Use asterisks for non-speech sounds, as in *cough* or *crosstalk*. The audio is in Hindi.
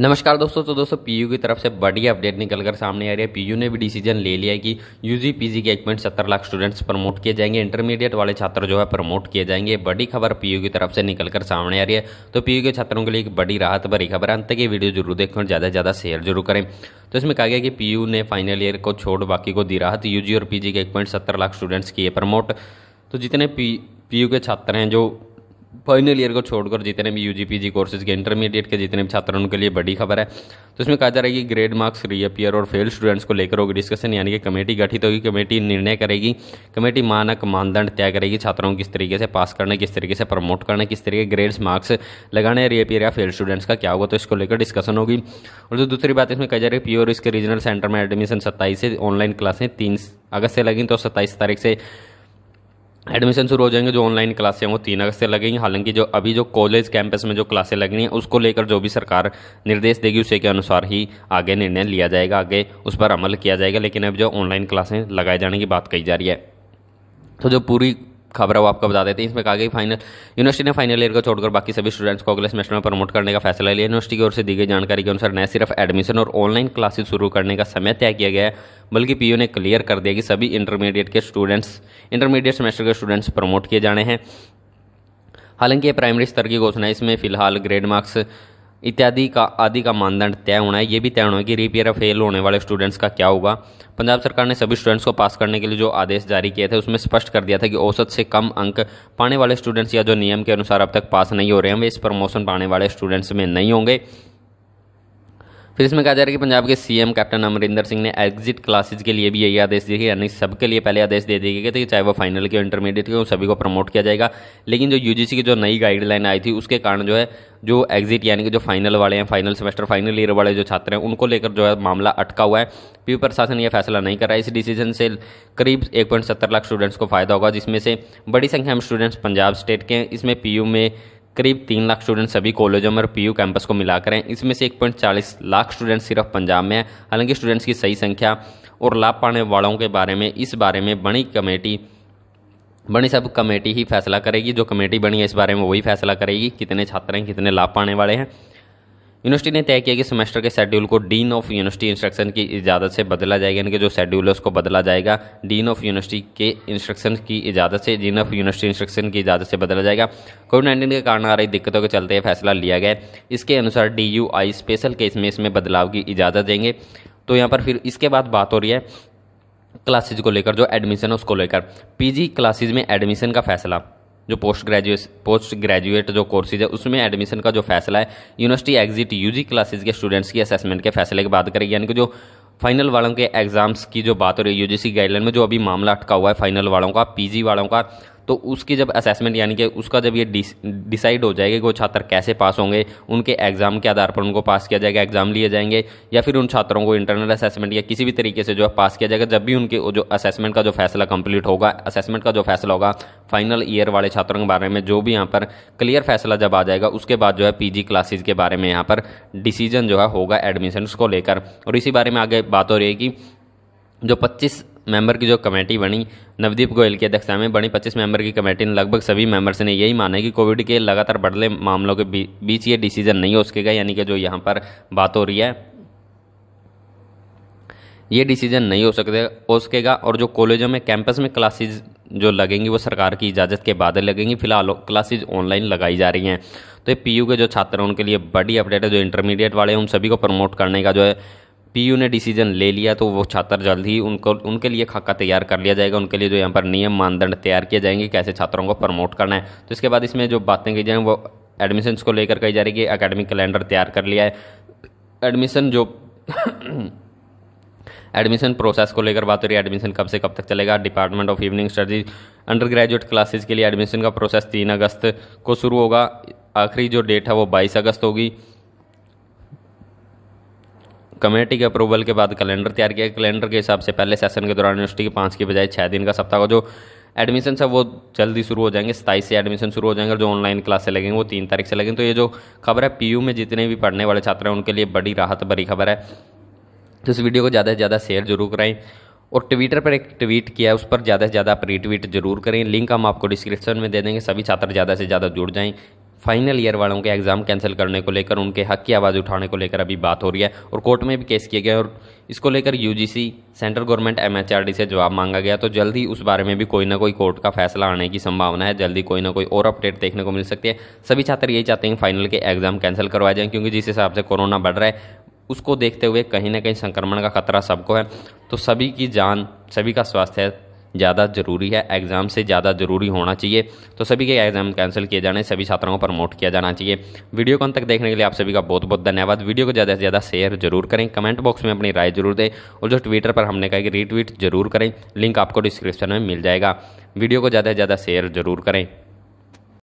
नमस्कार दोस्तों तो दोस्तों पीयू की तरफ से बड़ी अपडेट निकल कर सामने आ रही है पीयू ने भी डिसीजन ले लिया है कि यूजी पीजी के एक पॉइंट सत्तर लाख स्टूडेंट्स प्रमोट किए जाएंगे इंटरमीडिएट वाले छात्र जो है प्रमोट किए जाएंगे बड़ी खबर पीयू की तरफ से निकल कर सामने आ रही है तो पीयू के छात्रों के लिए एक बड़ी राहत भरी खबर अंत की वीडियो जरूर देखें और ज़्यादा से ज़्यादा शेयर जरूर करें तो इसमें कहा गया कि पीयू ने फाइनल ईयर को छोड़ बाकी को दी राहत यूजी और पीजी के एक पॉइंट सत्तर लाख स्टूडेंट्स किए प्रमोट तो जितने पी पीयू के छात्र हैं जो फाइनल ईयर को छोड़कर जितने भी U G P G courses के इंटरमीडिएट के जितने भी छात्र उनके लिए बड़ी खबर है तो इसमें कहा जा रहा है कि ग्रेड मार्क्स रीअपियर और फेल स्टूडेंट्स को लेकर होगी डिस्कशन यानी कि कमेटी गठित होगी कमेटी निर्णय करेगी कमेटी मानक मानदंड तय करेगी छात्रों को किस तरीके से पास करने किस तरीके से प्रमोट करने किस तरीके ग्रेड्स मार्क्स लगाने रीअपियर या फेल स्टूडेंट्स का क्या होगा तो इसको लेकर डिस्कशन होगी और जो दूसरी बात इसमें कहा जा रही है प्योर इसके रीजनल सेंटर में एडमिशन सत्ताईस से ऑनलाइन क्लासें तीन अगस्त से लगी तो सत्ताईस तारीख से एडमिशन शुरू हो जाएंगे जो ऑनलाइन क्लासें वो तीन अगस्त से लगेंगी हालांकि जो अभी जो कॉलेज कैंपस में जो क्लासें लगनी हैं उसको लेकर जो भी सरकार निर्देश देगी उसी के अनुसार ही आगे निर्णय लिया जाएगा आगे उस पर अमल किया जाएगा लेकिन अब जो ऑनलाइन क्लासें लगाए जाने की बात कही जा रही है तो जो पूरी खबर है वो आपको बता देते हैं इसमें कहा गया फाइनल यूनिवर्सिटी ने फाइनल ईयर को छोड़कर बाकी सभी स्टूडेंट्स को अगले सेमेस्टर में प्रमोट करने का फैसला लिया यूनिवर्सिटी की ओर से दी गई जानकारी के अनुसार न सिर्फ एडमिशन और ऑनलाइन क्लासेस शुरू करने का समय तय किया गया है बल्कि पीयू ने क्लियर कर दिया कि सभी इंटरमीडिएट के स्टूडेंट्स इंटरमीडिएट सेमेस्टर के स्टूडेंट्स प्रमोट किए जाने हैं हालांकि ये प्राइमरी स्तर की घोषणा इसमें फिलहाल ग्रेड मार्क्स इत्यादि का आदि का मानदंड तय होना है ये भी तय होना है कि रिपेयर फेल होने वाले स्टूडेंट्स का क्या होगा पंजाब सरकार ने सभी स्टूडेंट्स को पास करने के लिए जो आदेश जारी किए थे उसमें स्पष्ट कर दिया था कि औसत से कम अंक पाने वाले स्टूडेंट्स या जो नियम के अनुसार अब तक पास नहीं हो रहे हैं वे इस प्रमोशन पाने वाले स्टूडेंट्स में नहीं होंगे फिर इसमें कहा जा रहा है कि पंजाब के सीएम कैप्टन अमरिंदर सिंह ने एग्जिट क्लासेस के लिए भी यही आदेश दिए यानी सबके लिए पहले आदेश दे दिए गए थे चाहे वो फाइनल के इंटरमीडिएट के हो सभी को प्रमोट किया जाएगा लेकिन जो यूजीसी की जो नई गाइडलाइन आई थी उसके कारण जो है जो एग्जिट यानी कि जो फाइनल वाले हैं फाइनल सेमेस्टर फाइनल ईयर वाले जो छात्र हैं उनको लेकर जो है मामला अटका हुआ है पी प्रशासन यह फैसला नहीं कर रहा है इस डिसीजन से करीब एक लाख स्टूडेंट्स को फायदा होगा जिसमें से बड़ी संख्या में स्टूडेंट्स पंजाब स्टेट के हैं इसमें पी में करीब तीन लाख स्टूडेंट सभी कॉलेजों में और पीयू कैंपस को मिलाकर हैं इसमें से एक पॉइंट चालीस लाख स्टूडेंट सिर्फ पंजाब में हैं हालांकि स्टूडेंट्स की सही संख्या और लाभ पाने वालों के बारे में इस बारे में बनी कमेटी बनी सब कमेटी ही फैसला करेगी जो कमेटी बनी है इस बारे में वही फैसला करेगी कितने छात्र हैं कितने लाभ पाने वाले हैं यूनिवर्सिटी ने तय किया कि सेमेस्टर के शेड्यूल को डीन ऑफ यूनिवर्सिटी इंस्ट्रक्शन की इजाज़त से बदला जाएगा यानी कि जो शेड्यूल है उसको बदला जाएगा डीन ऑफ यूनिवर्सिटी के इंस्ट्रक्शन की इजाज़त से डीन ऑफ यूनिवर्सिटी इंस्ट्रक्शन की इजाज़त से बदला जाएगा कोविड नाइन्टीन के कारण आ रही दिक्कतों के चलते फैसला लिया गया इसके अनुसार D U I special case में इसमें बदलाव की इजाज़त देंगे तो यहाँ पर फिर इसके बाद बात हो रही है क्लासेज को लेकर जो एडमिशन है उसको लेकर पीजी क्लासेज में एडमिशन का फैसला जो पोस्ट ग्रेजुएट पोस्ट ग्रेजुएट जो कोर्सेज है उसमें एडमिशन का जो फैसला है यूनिवर्सिटी एग्जिट यूजी क्लासेज के स्टूडेंट्स की असेसमेंट के फैसले की बात करेगी यानी कि जो फाइनल वालों के एग्जाम्स की जो बात हो रही है यूजीसी गाइडलाइन में जो अभी मामला अटका हुआ है फाइनल वालों का पीजी वालों का तो उसकी जब असेसमेंट यानी कि उसका जब ये डिसाइड हो जाएगा कि वो छात्र कैसे पास होंगे उनके एग्ज़ाम के आधार पर उनको पास किया जाएगा एग्ज़ाम लिए जाएंगे या फिर उन छात्रों को इंटरनल असेसमेंट या किसी भी तरीके से जो है पास किया जाएगा जब भी उनके जो असेसमेंट का जो फैसला कंप्लीट होगा असेसमेंट का जो फैसला होगा फाइनल ईयर वाले छात्रों के बारे में जो भी यहाँ पर क्लियर फैसला जब आ जाएगा उसके बाद जो है पीजी क्लासेस के बारे में यहाँ पर डिसीजन जो है होगा एडमिशन को लेकर और इसी बारे में आगे बात हो रही है कि जो 25 मेंबर की जो कमेटी बनी नवदीप गोयल की अध्यक्षता में बनी 25 मेंबर की कमेटी ने लगभग सभी मेंबर्स ने यही माना कि कोविड के लगातार बढ़ले मामलों के बीच ये डिसीजन नहीं हो सकेगा यानी कि जो यहाँ पर बात हो रही है ये डिसीजन नहीं हो सकते हो सकेगा और जो कॉलेजों में कैंपस में क्लासेज जो लगेंगी वो सरकार की इजाज़त के बाद लगेंगी फिलहाल क्लासेज ऑनलाइन लगाई जा रही हैं तो ये पीयू के जो छात्र हैं उनके लिए बड़ी अपडेट है जो इंटरमीडिएट वाले हैं उन सभी को प्रमोट करने का जो है पीयू ने डिसीजन ले लिया तो वो छात्र जल्द ही उनको उनके लिए खाका तैयार कर लिया जाएगा उनके लिए जो यहाँ पर नियम मानदंड तैयार किए जाएंगे कैसे छात्रों को प्रमोट करना है तो इसके बाद इसमें जो बातें की जाएँ वो एडमिशन्स को लेकर कही जा रही है कि अकेडमिक कैलेंडर तैयार कर लिया है एडमिशन जो एडमिशन *coughs* प्रोसेस को लेकर बात हो रही है एडमिशन कब से कब तक चलेगा department of evening studies undergraduate classes के लिए एडमिशन का प्रोसेस तीन अगस्त को शुरू होगा आखिरी जो डेट है वो बाईस अगस्त होगी कमेटी के अप्रूवल के बाद कैलेंडर तैयार किया कैलेंडर के हिसाब से पहले सेशन के दौरान यूनिवर्सिटी के पाँच की बजाय छः दिन का सप्ताह का जो एडमिशन है वो जल्दी शुरू हो जाएंगे सताईस से एडमिशन शुरू हो जाएंगे जो ऑनलाइन क्लासें लगेंगे वो तीन तारीख से लगेंगे तो ये जो खबर है पीयू में जितने भी पढ़ने वाले छात्र हैं उनके लिए बड़ी राहत भरी खबर है तो इस वीडियो को ज़्यादा से ज़्यादा शेयर जरूर कराएं और ट्विटर पर एक ट्वीट किया है उस पर ज़्यादा से ज़्यादा आप रीट्वीट जरूर करें लिंक हम आपको डिस्क्रिप्शन में दे देंगे सभी छात्र ज़्यादा से ज़्यादा जुड़ जाएं फाइनल ईयर वालों के एग्ज़ाम कैंसिल करने को लेकर उनके हक की आवाज़ उठाने को लेकर अभी बात हो रही है और कोर्ट में भी केस किए गए और इसको लेकर यूजीसी सेंट्रल गवर्नमेंट एमएचआरडी से जवाब मांगा गया तो जल्द ही उस बारे में भी कोई ना कोई कोर्ट का फैसला आने की संभावना है जल्दी कोई ना कोई और अपडेट देखने को मिल सकती है सभी छात्र यही चाहते हैं फाइनल के एग्ज़ाम कैंसिल करवाए जाएँ क्योंकि जिस हिसाब से कोरोना बढ़ रहा है उसको देखते हुए कहीं ना कहीं संक्रमण का खतरा सबको है तो सभी की जान सभी का स्वास्थ्य ज़्यादा ज़रूरी है एग्ज़ाम से ज़्यादा ज़रूरी होना चाहिए तो सभी के एग्ज़ाम कैंसिल किए जाने सभी छात्रों को प्रमोट किया जाना चाहिए वीडियो को अंत तक देखने के लिए आप सभी का बहुत बहुत धन्यवाद वीडियो को ज़्यादा से ज़्यादा शेयर जरूर करें कमेंट बॉक्स में अपनी राय जरूर दें और जो ट्विटर पर हमने कहा कि रीट्वीट जरूर करें लिंक आपको डिस्क्रिप्शन में मिल जाएगा वीडियो को ज़्यादा से ज़्यादा शेयर जरूर करें